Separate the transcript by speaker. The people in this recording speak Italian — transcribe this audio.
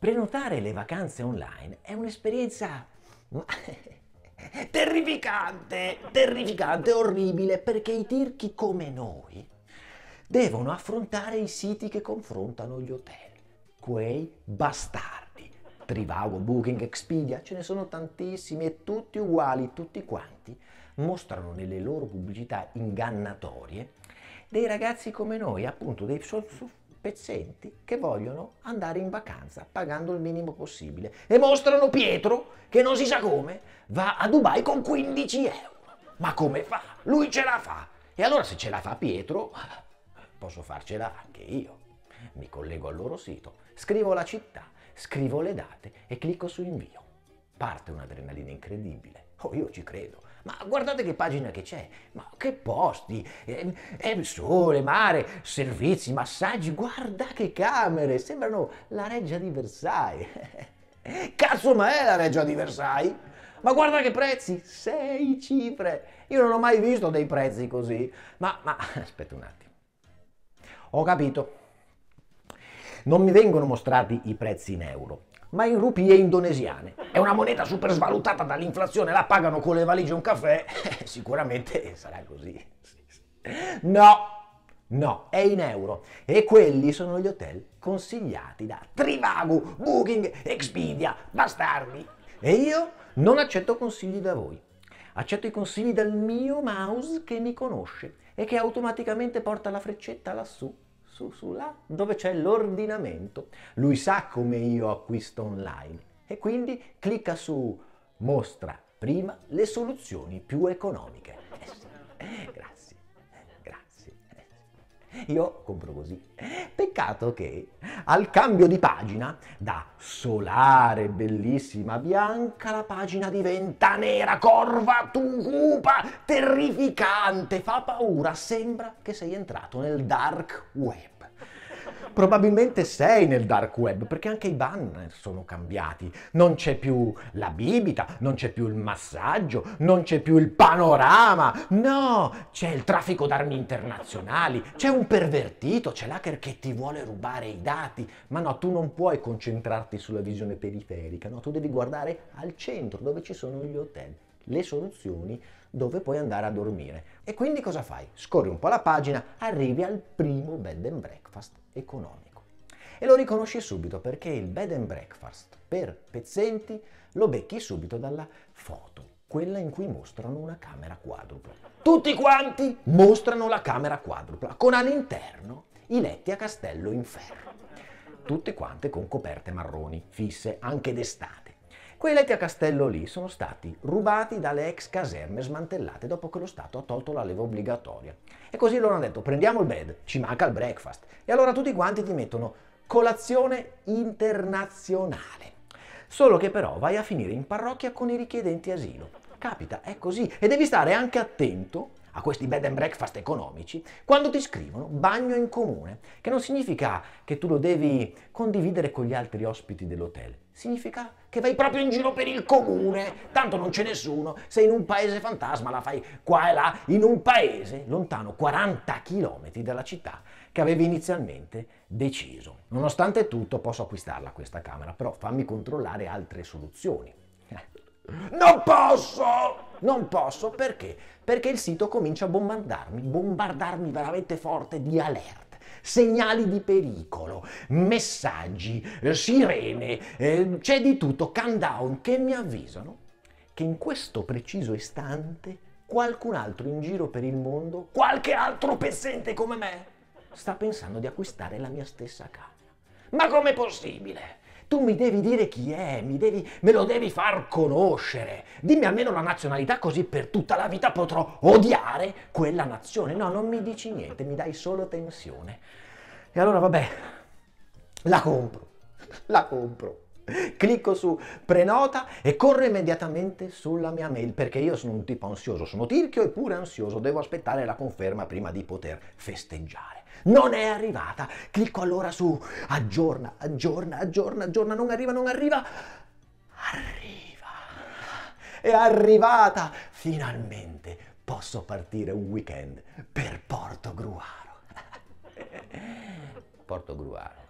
Speaker 1: Prenotare le vacanze online è un'esperienza terrificante, terrificante, orribile, perché i tirchi come noi devono affrontare i siti che confrontano gli hotel. Quei bastardi. Trivago, Booking, Expedia, ce ne sono tantissimi e tutti uguali, tutti quanti, mostrano nelle loro pubblicità ingannatorie dei ragazzi come noi, appunto dei pezzenti che vogliono andare in vacanza pagando il minimo possibile e mostrano Pietro che non si sa come va a Dubai con 15 euro. Ma come fa? Lui ce la fa. E allora se ce la fa Pietro, posso farcela anche io. Mi collego al loro sito, scrivo la città, scrivo le date e clicco su invio. Parte un'adrenalina incredibile. Oh, io ci credo. Ma guardate che pagina che c'è, ma che posti, eh, eh, sole, mare, servizi, massaggi, guarda che camere, sembrano la reggia di Versailles. Cazzo ma è la reggia di Versailles? Ma guarda che prezzi, sei cifre. Io non ho mai visto dei prezzi così. Ma, ma aspetta un attimo. Ho capito. Non mi vengono mostrati i prezzi in euro, ma in rupie indonesiane. È una moneta super svalutata dall'inflazione, la pagano con le valigie e un caffè, sicuramente sarà così. No, No, è in euro. E quelli sono gli hotel consigliati da Trivago, Booking, Expedia, bastardi. E io non accetto consigli da voi. Accetto i consigli dal mio mouse che mi conosce e che automaticamente porta la freccetta lassù su, su là, dove c'è l'ordinamento. Lui sa come io acquisto online e quindi clicca su mostra prima le soluzioni più economiche. Eh eh, grazie, eh, grazie. Io compro così Peccato che al cambio di pagina, da solare bellissima bianca, la pagina diventa nera, corva, tucupa, terrificante, fa paura, sembra che sei entrato nel dark web probabilmente sei nel dark web, perché anche i banner sono cambiati. Non c'è più la bibita, non c'è più il massaggio, non c'è più il panorama, no, c'è il traffico d'armi internazionali, c'è un pervertito, c'è l'hacker che ti vuole rubare i dati, ma no, tu non puoi concentrarti sulla visione periferica, no, tu devi guardare al centro dove ci sono gli hotel le soluzioni dove puoi andare a dormire. E quindi cosa fai? Scorri un po' la pagina, arrivi al primo bed and breakfast economico. E lo riconosci subito perché il bed and breakfast per pezzenti lo becchi subito dalla foto, quella in cui mostrano una camera quadrupla. Tutti quanti mostrano la camera quadrupla, con all'interno i letti a castello in ferro. Tutte quante con coperte marroni, fisse, anche d'estate Quei letti a castello lì sono stati rubati dalle ex caserme smantellate dopo che lo Stato ha tolto la leva obbligatoria. E così loro hanno detto prendiamo il bed, ci manca il breakfast. E allora tutti quanti ti mettono colazione internazionale. Solo che però vai a finire in parrocchia con i richiedenti asilo. Capita, è così. E devi stare anche attento a questi bed and breakfast economici quando ti scrivono bagno in comune, che non significa che tu lo devi condividere con gli altri ospiti dell'hotel, significa che vai proprio in giro per il comune, tanto non c'è nessuno, sei in un paese fantasma, la fai qua e là, in un paese lontano 40 km dalla città che avevi inizialmente deciso. Nonostante tutto posso acquistarla questa camera, però fammi controllare altre soluzioni. non posso! non posso perché? Perché il sito comincia a bombardarmi, bombardarmi veramente forte di alert segnali di pericolo, messaggi, sirene, eh, c'è di tutto, countdown che mi avvisano che in questo preciso istante qualcun altro in giro per il mondo, qualche altro pezzente come me, sta pensando di acquistare la mia stessa casa. Ma com'è possibile? tu mi devi dire chi è, mi devi, me lo devi far conoscere. Dimmi almeno la nazionalità così per tutta la vita potrò odiare quella nazione. No, non mi dici niente, mi dai solo tensione. E allora vabbè, la compro, la compro. Clicco su prenota e corro immediatamente sulla mia mail perché io sono un tipo ansioso, sono tirchio eppure ansioso, devo aspettare la conferma prima di poter festeggiare. Non è arrivata. Clicco allora su aggiorna, aggiorna, aggiorna, aggiorna, non arriva, non arriva. Arriva. È arrivata. Finalmente posso partire un weekend per Porto Gruaro. Porto Gruaro.